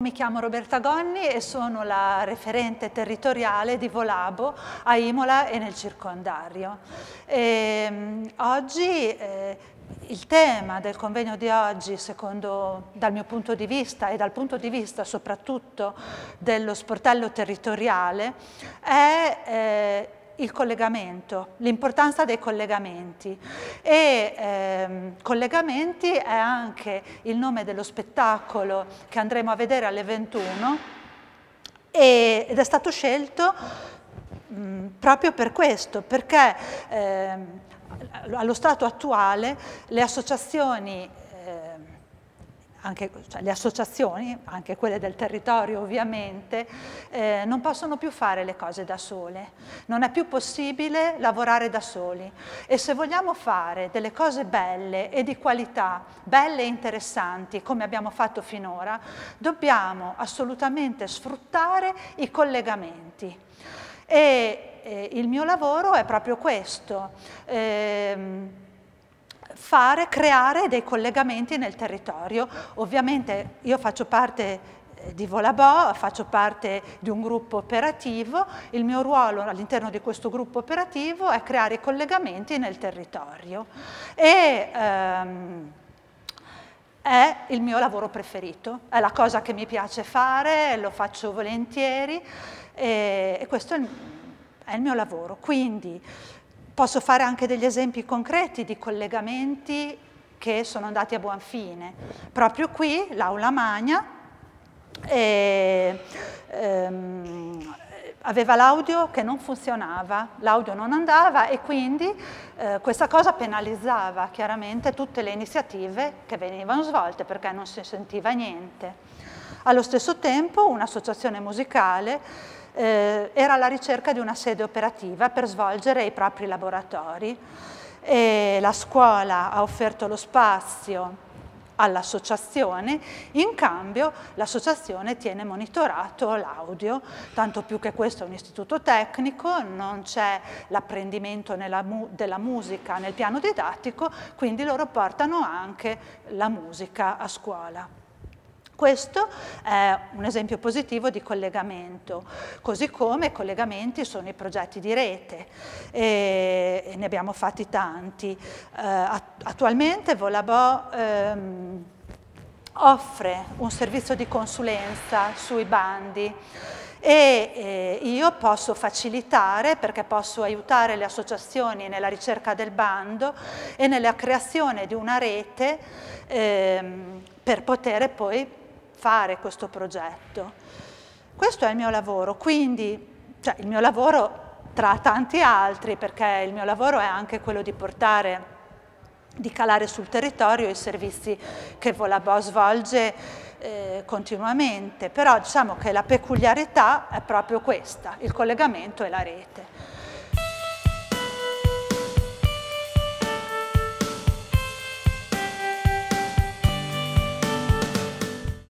Mi chiamo Roberta Gonni e sono la referente territoriale di Volabo a Imola e nel circondario. E, ehm, oggi eh, il tema del convegno di oggi, secondo, dal mio punto di vista e dal punto di vista soprattutto dello sportello territoriale, è eh, il collegamento, l'importanza dei collegamenti e ehm, collegamenti è anche il nome dello spettacolo che andremo a vedere alle 21 e, ed è stato scelto mh, mm, proprio per questo, perché ehm, allo stato attuale le associazioni anche, cioè, le associazioni, anche quelle del territorio ovviamente, eh, non possono più fare le cose da sole, non è più possibile lavorare da soli e se vogliamo fare delle cose belle e di qualità, belle e interessanti come abbiamo fatto finora, dobbiamo assolutamente sfruttare i collegamenti. E, eh, il mio lavoro è proprio questo. Eh, fare, creare dei collegamenti nel territorio. Ovviamente io faccio parte eh, di Volabò, faccio parte di un gruppo operativo, il mio ruolo all'interno di questo gruppo operativo è creare i collegamenti nel territorio e ehm, è il mio lavoro preferito, è la cosa che mi piace fare, lo faccio volentieri e, e questo è il, è il mio lavoro. Quindi, Posso fare anche degli esempi concreti di collegamenti che sono andati a buon fine. Proprio qui, l'Aula Magna, eh, ehm, aveva l'audio che non funzionava, l'audio non andava e quindi eh, questa cosa penalizzava chiaramente tutte le iniziative che venivano svolte perché non si sentiva niente. Allo stesso tempo un'associazione musicale eh, era alla ricerca di una sede operativa per svolgere i propri laboratori. E la scuola ha offerto lo spazio all'associazione, in cambio l'associazione tiene monitorato l'audio, tanto più che questo è un istituto tecnico, non c'è l'apprendimento mu della musica nel piano didattico, quindi loro portano anche la musica a scuola. Questo è un esempio positivo di collegamento, così come collegamenti sono i progetti di rete e, e ne abbiamo fatti tanti. Eh, attualmente Volabò ehm, offre un servizio di consulenza sui bandi e eh, io posso facilitare perché posso aiutare le associazioni nella ricerca del bando e nella creazione di una rete ehm, per poter poi fare questo progetto. Questo è il mio lavoro, quindi cioè, il mio lavoro tra tanti altri, perché il mio lavoro è anche quello di portare, di calare sul territorio i servizi che Volabò svolge eh, continuamente, però diciamo che la peculiarità è proprio questa, il collegamento e la rete.